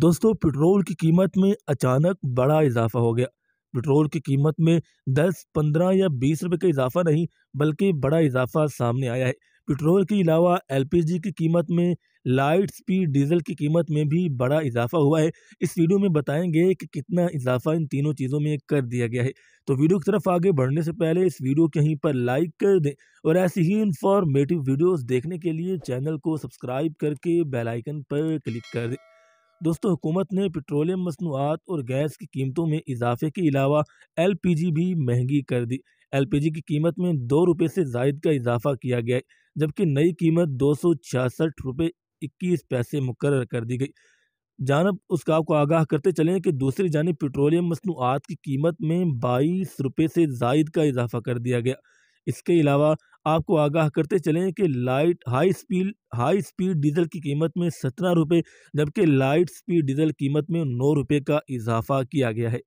दोस्तों पेट्रोल की कीमत में अचानक बड़ा इजाफा हो गया पेट्रोल की कीमत में 10, 15 या 20 रुपए का इजाफा नहीं बल्कि बड़ा इजाफा सामने आया है पेट्रोल के अलावा एलपीजी की कीमत में लाइट स्पीड डीजल की कीमत में भी बड़ा इजाफा हुआ है इस वीडियो में बताएंगे कि कितना इजाफा इन तीनों चीज़ों में कर दिया गया है तो वीडियो की तरफ आगे बढ़ने से पहले इस वीडियो कहीं पर लाइक कर दें और ऐसी ही इंफॉर्मेटिव वीडियोज़ देखने के लिए चैनल को सब्सक्राइब करके बेलाइकन पर क्लिक कर दें दोस्तों हुकूमत ने पेट्रोलियम मसनूआत और गैस की कीमतों में इजाफे के अलावा एल भी महंगी कर दी एल की कीमत में दो रुपये से जायद का इजाफा किया गया जबकि नई कीमत दो सौ छियासठ रुपये इक्कीस पैसे मुकर कर दी गई जानब उसका आपको आगाह करते चलें कि दूसरी जानब पेट्रोलियम मसनूआत की कीमत में बाईस रुपये से जायद का इजाफा कर दिया गया इसके अलावा आपको आगाह करते चलें कि light high speed high speed diesel की कीमत में सत्रह रुपये जबकि लाइट स्पीड डीजल कीमत में नौ रुपये का इजाफा किया गया है